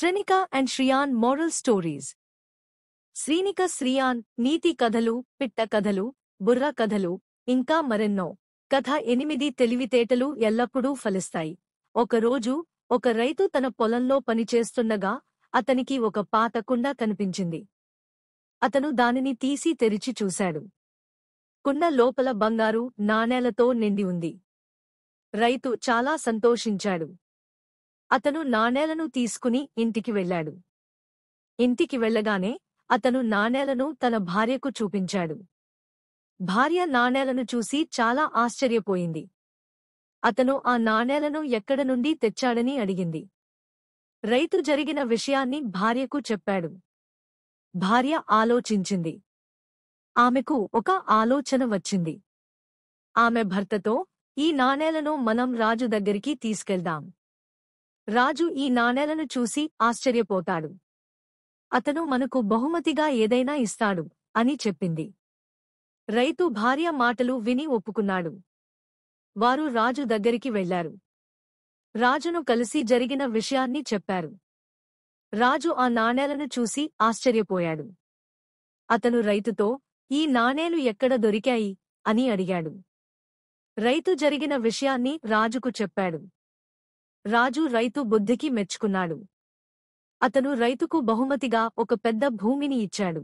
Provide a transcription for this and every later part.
Srinika and Shriyan moral stories Srinika Shriyan నీతి కథలు పిట్ట కథలు బుర్ర కథలు ఇంకా మరెన్నో కథ ఎనిమిది తెలివితేటలు ఎల్లప్పుడూ ఫలిస్తాయి ఒకరోజు ఒక రైతు తన పొలంలో పనిచేస్తుండగా అతనికి ఒక పాత కుండ కనిపించింది అతను దానిని తీసి తెరిచి చూశాడు కుండ లోపల బంగారు నాణేలతో నిండి ఉంది రైతు చాలా సంతోషించాడు అతను నాణేలను తీసుకుని ఇంటికి వెళ్లాడు ఇంటికి వెళ్లగానే అతను నాణేలను తన భార్యకు చూపించాడు భార్య నాణేలను చూసి చాలా ఆశ్చర్యపోయింది అతను ఆ నాణేలను ఎక్కడ నుండి తెచ్చాడని అడిగింది రైతు జరిగిన విషయాన్ని భార్యకు చెప్పాడు భార్య ఆలోచించింది ఆమెకు ఒక ఆలోచన వచ్చింది ఆమె భర్తతో ఈ నాణేలను మనం రాజు దగ్గరికి తీసుకెళ్దాం రాజు ఈ నాణేలను చూసి ఆశ్చర్యపోతాడు అతను మనకు బహుమతిగా ఏదైనా ఇస్తాడు అని చెప్పింది రైతు భార్య మాటలు విని ఒప్పుకున్నాడు వారు రాజు దగ్గరికి వెళ్లారు రాజును కలిసి జరిగిన విషయాన్ని చెప్పారు రాజు ఆ నాణేలను చూసి ఆశ్చర్యపోయాడు అతను రైతుతో ఈ నాణేలు ఎక్కడ దొరికాయి అని అడిగాడు రైతు జరిగిన విషయాన్ని రాజుకు చెప్పాడు రాజు రైతు బుద్ధికి మెచ్చుకున్నాడు అతను రైతుకు బహుమతిగా ఒక పెద్ద భూమిని ఇచ్చాడు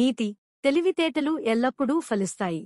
నీతి తెలివితేటలు ఎల్లప్పుడూ ఫలిస్తాయి